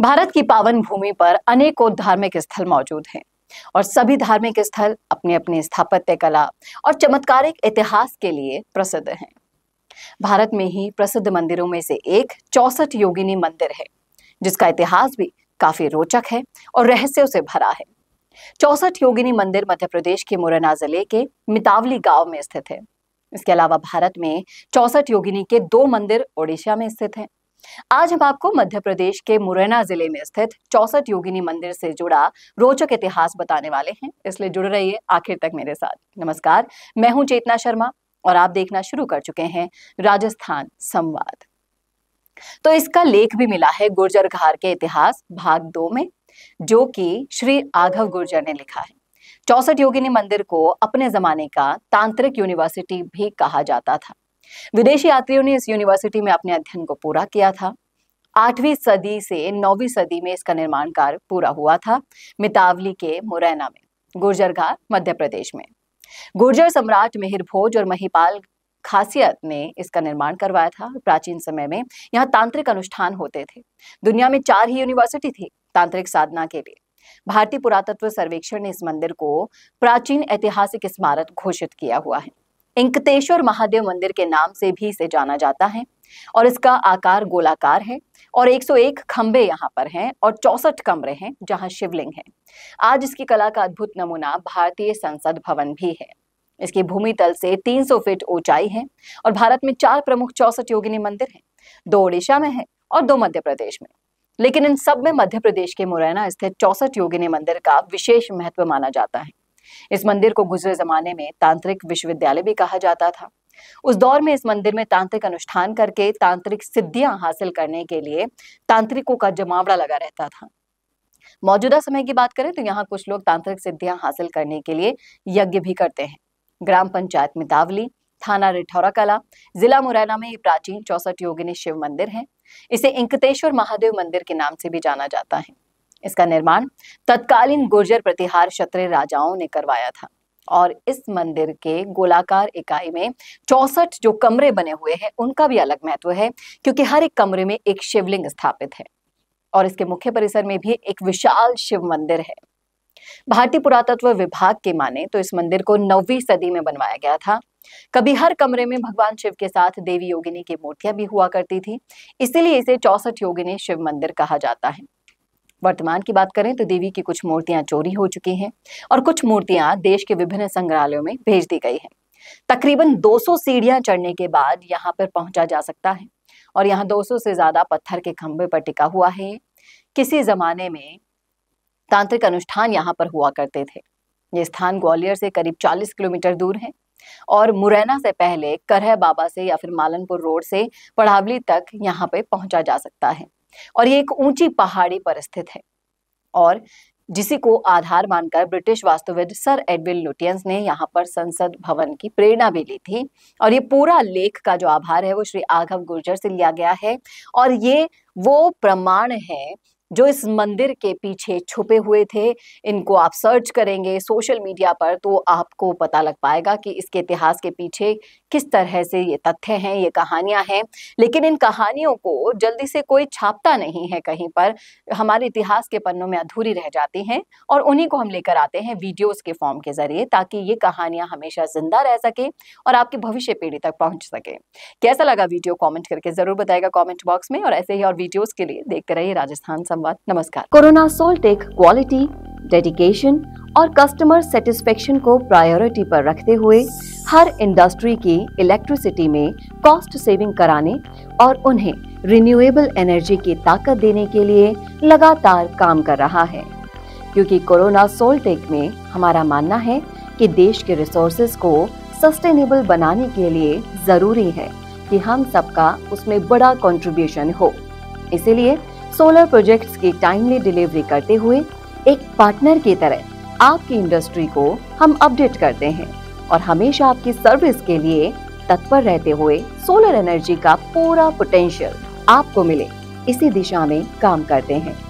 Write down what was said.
भारत की पावन भूमि पर अनेकों धार्मिक स्थल मौजूद हैं और सभी धार्मिक स्थल अपने अपने स्थापत्य कला और चमत्कारिक इतिहास के लिए प्रसिद्ध हैं भारत में ही प्रसिद्ध मंदिरों में से एक चौसठ योगिनी मंदिर है जिसका इतिहास भी काफी रोचक है और रहस्यों से भरा है चौसठ योगिनी मंदिर मध्य प्रदेश के मुरैना जिले के मितावली गांव में स्थित है इसके अलावा भारत में चौसठ योगिनी के दो मंदिर ओडिशा में स्थित हैं आज हम आपको मध्य प्रदेश के मुरैना जिले में स्थित चौसठ योगिनी मंदिर से जुड़ा रोचक इतिहास बताने वाले हैं इसलिए जुड़ रहिए आखिर तक मेरे साथ नमस्कार मैं हूं चेतना शर्मा और आप देखना शुरू कर चुके हैं राजस्थान संवाद तो इसका लेख भी मिला है गुर्जर घर के इतिहास भाग दो में जो कि श्री आघव गुर्जर ने लिखा है चौसठ योगिनी मंदिर को अपने जमाने का तांत्रिक यूनिवर्सिटी भी कहा जाता था विदेशी यात्रियों ने इस यूनिवर्सिटी में अपने अध्ययन को पूरा किया था आठवीं सदी से नौवीं सदी में इसका निर्माण कार्य पूरा हुआ था मितावली के मुरैना में गुर्जर मध्य प्रदेश में गुर्जर सम्राट भोज और महिपाल खासियत ने इसका निर्माण करवाया था प्राचीन समय में यहाँ तांत्रिक अनुष्ठान होते थे दुनिया में चार ही यूनिवर्सिटी थी तांत्रिक साधना के लिए भारतीय पुरातत्व सर्वेक्षण ने इस मंदिर को प्राचीन ऐतिहासिक स्मारक घोषित किया हुआ है इंकतेश्वर महादेव मंदिर के नाम से भी इसे जाना जाता है और इसका आकार गोलाकार है और 101 खंबे यहाँ पर हैं और चौसठ कमरे हैं जहाँ शिवलिंग है आज इसकी कला का अद्भुत नमूना भारतीय संसद भवन भी है इसकी भूमि तल से 300 फीट ऊंचाई है और भारत में चार प्रमुख चौसठ योगिनी मंदिर हैं दो ओडिशा में है और दो मध्य प्रदेश में लेकिन इन सब में मध्य प्रदेश के मुरैना स्थित चौसठ योगिनी मंदिर का विशेष महत्व माना जाता है इस मंदिर को गुजरे जमाने में तांत्रिक विश्वविद्यालय भी कहा जाता था उस दौर में इस मंदिर में तांत्रिक अनुष्ठान करके तांत्रिक सिद्धियां हासिल करने के लिए तांत्रिकों का जमावड़ा लगा रहता था मौजूदा समय की बात करें तो यहाँ कुछ लोग तांत्रिक सिद्धियां हासिल करने के लिए यज्ञ भी करते हैं ग्राम पंचायत मितावली थाना रिठौरा कला जिला मुरैना में ये प्राचीन चौसठ योगिनी शिव मंदिर है इसे इंकतेश्वर महादेव मंदिर के नाम से भी जाना जाता है इसका निर्माण तत्कालीन गुर्जर प्रतिहार क्षत्रिय राजाओं ने करवाया था और इस मंदिर के गोलाकार इकाई में चौसठ जो कमरे बने हुए हैं उनका भी अलग महत्व है क्योंकि हर एक कमरे में एक शिवलिंग स्थापित है और इसके मुख्य परिसर में भी एक विशाल शिव मंदिर है भारतीय पुरातत्व विभाग के माने तो इस मंदिर को नौवीं सदी में बनवाया गया था कभी हर कमरे में भगवान शिव के साथ देवी योगिनी की मूर्तियां भी हुआ करती थी इसीलिए इसे चौसठ योगिनी शिव मंदिर कहा जाता है वर्तमान की बात करें तो देवी की कुछ मूर्तियां चोरी हो चुकी हैं और कुछ मूर्तियां देश के विभिन्न संग्रहालयों में भेज दी गई हैं तकरीबन 200 सीढ़ियां चढ़ने के बाद यहाँ पर पहुंचा जा सकता है और यहाँ 200 से ज्यादा पत्थर के खंभे पर टिका हुआ है किसी जमाने में तांत्रिक अनुष्ठान यहाँ पर हुआ करते थे ये स्थान ग्वालियर से करीब 40 किलोमीटर दूर है और मुरैना से पहले करह बाबा से या फिर मालनपुर रोड से पढ़ावली तक यहाँ पे पहुंचा जा सकता है और ये एक ऊंची पहाड़ी पर स्थित है और जिसी को आधार मानकर ब्रिटिश वास्तुविद सर एडविल लुटियंस ने यहाँ पर संसद भवन की प्रेरणा भी ली थी और ये पूरा लेख का जो आभार है वो श्री आघव गुर्जर से लिया गया है और ये वो प्रमाण है जो इस मंदिर के पीछे छुपे हुए थे इनको आप सर्च करेंगे सोशल मीडिया पर तो आपको पता लग पाएगा कि इसके इतिहास के पीछे किस तरह से ये तथ्य हैं ये कहानियां हैं लेकिन इन कहानियों को जल्दी से कोई छापता नहीं है कहीं पर हमारे इतिहास के पन्नों में अधूरी रह जाती हैं और उन्हीं को हम लेकर आते हैं वीडियोज़ के फॉर्म के ज़रिए ताकि ये कहानियाँ हमेशा जिंदा रह सके और आपकी भविष्य पीढ़ी तक पहुँच सके कैसा लगा वीडियो कॉमेंट करके ज़रूर बताएगा कॉमेंट बॉक्स में और ऐसे ही और वीडियोज़ के लिए देखते रहिए राजस्थान संवाद नमस्कार कोरोना सॉल्ट एक क्वालिटी डेडिकेशन और कस्टमर सेटिस्फेक्शन को प्रायोरिटी पर रखते हुए हर इंडस्ट्री की इलेक्ट्रिसिटी में कॉस्ट सेविंग कराने और उन्हें रिन्यूएबल एनर्जी की ताकत देने के लिए लगातार काम कर रहा है क्योंकि कोरोना सोल्टेक में हमारा मानना है कि देश के रिसोर्सेज को सस्टेनेबल बनाने के लिए ज़रूरी है कि हम सबका उसमें बड़ा कंट्रीब्यूशन हो इसीलिए सोलर प्रोजेक्ट्स की टाइमली डिलीवरी करते हुए एक पार्टनर की तरह आपकी इंडस्ट्री को हम अपडेट करते हैं और हमेशा आपकी सर्विस के लिए तत्पर रहते हुए सोलर एनर्जी का पूरा पोटेंशियल आपको मिले इसी दिशा में काम करते हैं